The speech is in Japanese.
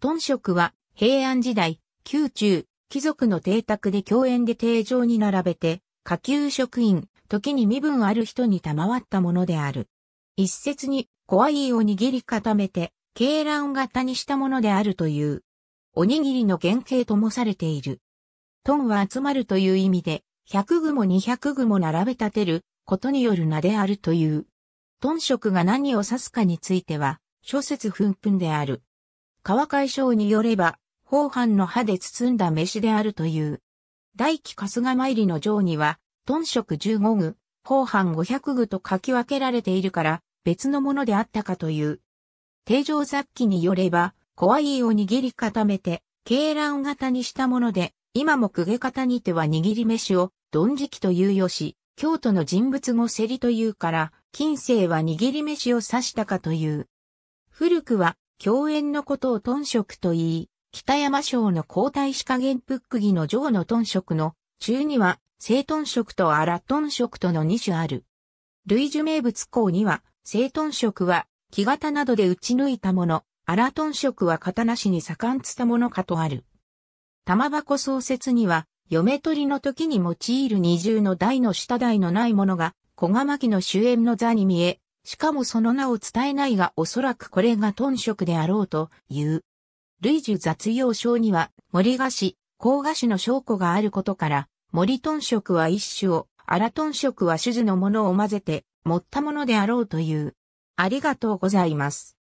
豚食は平安時代、宮中、貴族の邸宅で共演で定常に並べて、下級職員、時に身分ある人に賜ったものである。一説に、怖いを握り固めて、鶏卵型にしたものであるという。おにぎりの原型ともされている。トンは集まるという意味で、百具も二百具も並べ立てることによる名であるという。トンが何を指すかについては、諸説紛紛である。川海将によれば、法藩の歯で包んだ飯であるという。大輝春日参りの上には、豚食15具、法藩500具と書き分けられているから、別のものであったかという。定常雑記によれば、怖いを握り固めて、鶏卵型にしたもので、今も公家方にては握り飯を、鈍食というよし、京都の人物語競りというから、近世は握り飯を指したかという。古くは、共演のことを豚食と言い、北山省の皇太子加減プックの上の豚食の中には、生豚食と荒豚食との2種ある。類似名物項には、生豚食は、木型などで打ち抜いたもの、荒豚食は型なしに盛んつたものかとある。玉箱創設には、嫁取りの時に用いる二重の台の下台のないものが、小釜木の主演の座に見え、しかもその名を伝えないがおそらくこれが豚食であろうという。類樹雑用症には森菓子、甲賀子の証拠があることから、森豚食は一種を、荒豚食は種々のものを混ぜて、持ったものであろうという。ありがとうございます。